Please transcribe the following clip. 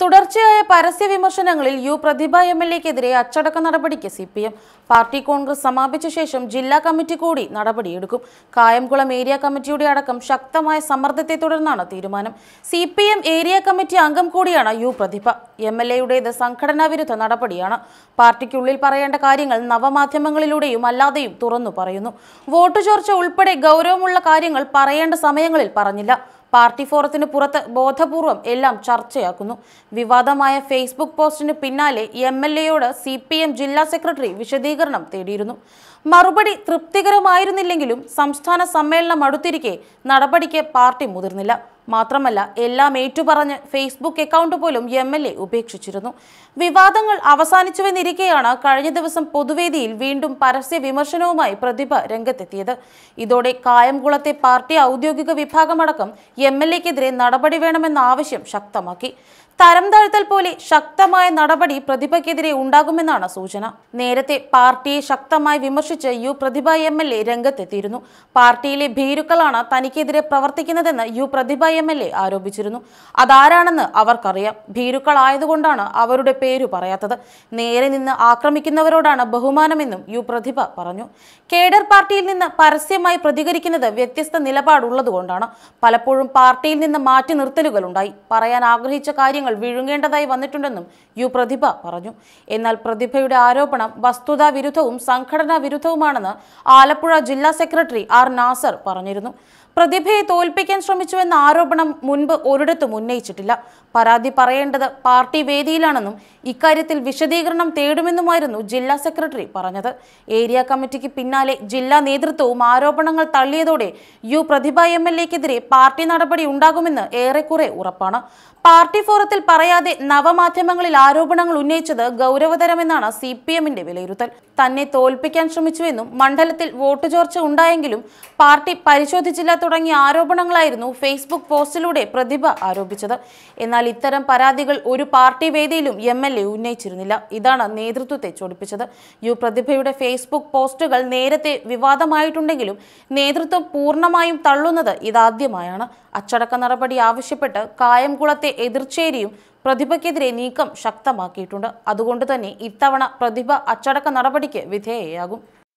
തുടർച്ചയായ പരസ്യ വിമർശനങ്ങളിൽ യു പ്രതിഭ എം എൽ എക്കെതിരെ അച്ചടക്ക നടപടിക്ക് C P M party congress സമാപിച്ച ശേഷം ജില്ലാ കമ്മിറ്റി കൂടി നടപടിയെടുക്കും കായംകുളം ഏരിയ കമ്മിറ്റിയുടെ അടക്കം ശക്തമായ സമ്മർദ്ദത്തെ തുടർന്നാണ് തീരുമാനം C P M area committee അംഗം കൂടിയാണ് യു പ്രതിഭ എം എൽ എയുടേത് സംഘടനാ വിരുദ്ധ നടപടിയാണ് പാർട്ടിക്കുള്ളിൽ പറയേണ്ട കാര്യങ്ങൾ നവമാധ്യമങ്ങളിലൂടെയും അല്ലാതെയും തുറന്നു പറയുന്നു വോട്ട് ചോർച്ച ഉൾപ്പെടെ ഗൗരവമുള്ള കാര്യങ്ങൾ പറയേണ്ട സമയങ്ങളിൽ പറഞ്ഞില്ല പാർട്ടി ഫോറത്തിന് പുറത്ത് ബോധപൂർവം എല്ലാം ചർച്ചയാക്കുന്നു വിവാദമായ ഫേസ്ബുക്ക് പോസ്റ്റിന് പിന്നാലെ എം എൽ എയോട് സി പി എം ജില്ലാ സെക്രട്ടറി വിശദീകരണം തേടിയിരുന്നു മറുപടി തൃപ്തികരമായിരുന്നില്ലെങ്കിലും സംസ്ഥാന സമ്മേളനം അടുത്തിരിക്കെ നടപടിക്ക് പാർട്ടി മുതിർന്നില്ല മാത്രമല്ല എല്ലാം ഏറ്റുപറഞ്ഞ് ഫേസ്ബുക്ക് അക്കൗണ്ട് പോലും എം എൽ എ ഉപേക്ഷിച്ചിരുന്നു വിവാദങ്ങൾ അവസാനിച്ചുവെന്നിരിക്കെയാണ് കഴിഞ്ഞ ദിവസം പൊതുവേദിയിൽ വീണ്ടും പരസ്യ വിമർശനവുമായി പ്രതിഭ രംഗത്തെത്തിയത് ഇതോടെ കായംകുളത്തെ പാർട്ടി ഔദ്യോഗിക വിഭാഗമടക്കം എം എൽ എക്കെതിരെ നടപടി വേണമെന്ന ആവശ്യം ശക്തമാക്കി തരം താഴ്ത്തൽ പോലെ ശക്തമായ നടപടി പ്രതിഭയ്ക്കെതിരെ ഉണ്ടാകുമെന്നാണ് സൂചന നേരത്തെ പാർട്ടിയെ ശക്തമായി വിമർശിച്ച് U Prathibha M L A രംഗത്തെത്തിയിരുന്നു പാർട്ടിയിലെ ഭീരുക്കളാണ് തനിക്കെതിരെ പ്രവർത്തിക്കുന്നതെന്ന് U Prathibha M L A ആരോപിച്ചിരുന്നു അതാരാണെന്ന് അവർക്കറിയാം ഭീരുക്കളായതുകൊണ്ടാണ് അവരുടെ പേരു പറയാത്തത് നേരെ നിന്ന് ആക്രമിക്കുന്നവരോടാണ് ബഹുമാനമെന്നും യു പ്രതിഭ പറഞ്ഞു കേഡർ പാർട്ടിയിൽ നിന്ന് പരസ്യമായി പ്രതികരിക്കുന്നത് വ്യത്യസ്ത നിലപാടുള്ളതുകൊണ്ടാണ് പലപ്പോഴും പാർട്ടിയിൽ നിന്ന് മാറ്റി നിർത്തലുകളുണ്ടായി പറയാൻ ആഗ്രഹിച്ച കാര്യങ്ങൾ വിഴുങ്ങേണ്ടതായി വന്നിട്ടുണ്ടെന്നും യു പ്രതിഭ പറഞ്ഞു എന്നാൽ പ്രതിഭയുടെ ആരോപണം വസ്തുതാ വിരുദ്ധവും സംഘടനാ വിരുദ്ധവുമാണെന്ന് ആലപ്പുഴ ജില്ലാ സെക്രട്ടറി ആർ നാസർ പറഞ്ഞിരുന്നു പ്രതിഭയെ തോൽപ്പിക്കാൻ ശ്രമിച്ചുവെന്ന ആരോപണം ആരോപണം മുൻപ് ഒരിടത്തും ഉന്നയിച്ചിട്ടില്ല പരാതി പറയേണ്ടത് പാർട്ടി വേദിയിലാണെന്നും ഇക്കാര്യത്തിൽ വിശദീകരണം തേടുമെന്നുമായിരുന്നു ജില്ലാ സെക്രട്ടറി പറഞ്ഞത് ഏരിയ കമ്മിറ്റിക്ക് പിന്നാലെ ജില്ലാ നേതൃത്വവും ആരോപണങ്ങൾ തള്ളിയതോടെ യു പ്രതിഭ എം എൽ എക്കെതിരെ പാർട്ടി നടപടി ഉണ്ടാകുമെന്ന് ഏറെക്കുറെ ഉറപ്പാണ് പാർട്ടി ഫോറത്തിൽ പറയാതെ നവമാധ്യമങ്ങളിൽ ആരോപണങ്ങൾ ഉന്നയിച്ചത് ഗൗരവതരമെന്നാണ് സി പി എമ്മിന്റെ വിലയിരുത്തൽ തന്നെ തോൽപ്പിക്കാൻ ശ്രമിച്ചുവെന്നും മണ്ഡലത്തിൽ വോട്ട് ചോർച്ച ഉണ്ടായെങ്കിലും പാർട്ടി പരിശോധിച്ചില്ല തുടങ്ങിയ ആരോപണങ്ങളായിരുന്നു ഫേസ്ബുക്ക് പോസ്റ്റിലൂടെ പ്രതിഭ ആരോപിച്ചത് എന്നാൽ ഇത്തരം പരാതികൾ ഒരു പാർട്ടി വേദിയിലും എം എൽ എ ഉന്നയിച്ചിരുന്നില്ല ഇതാണ് നേതൃത്വത്തെ ചൊടിപ്പിച്ചത് യു പ്രതിഭയുടെ ഫേസ്ബുക്ക് പോസ്റ്റുകൾ നേരത്തെ വിവാദമായിട്ടുണ്ടെങ്കിലും നേതൃത്വം പൂർണ്ണമായും തള്ളുന്നത് ഇതാദ്യമായാണ് അച്ചടക്ക നടപടി ആവശ്യപ്പെട്ട് കായംകുളത്തെ എതിർച്ചേരിയും പ്രതിഭയ്ക്കെതിരെ നീക്കം ശക്തമാക്കിയിട്ടുണ്ട് അതുകൊണ്ട് തന്നെ ഇത്തവണ പ്രതിഭ അച്ചടക്ക നടപടിക്ക് വിധേയയാകും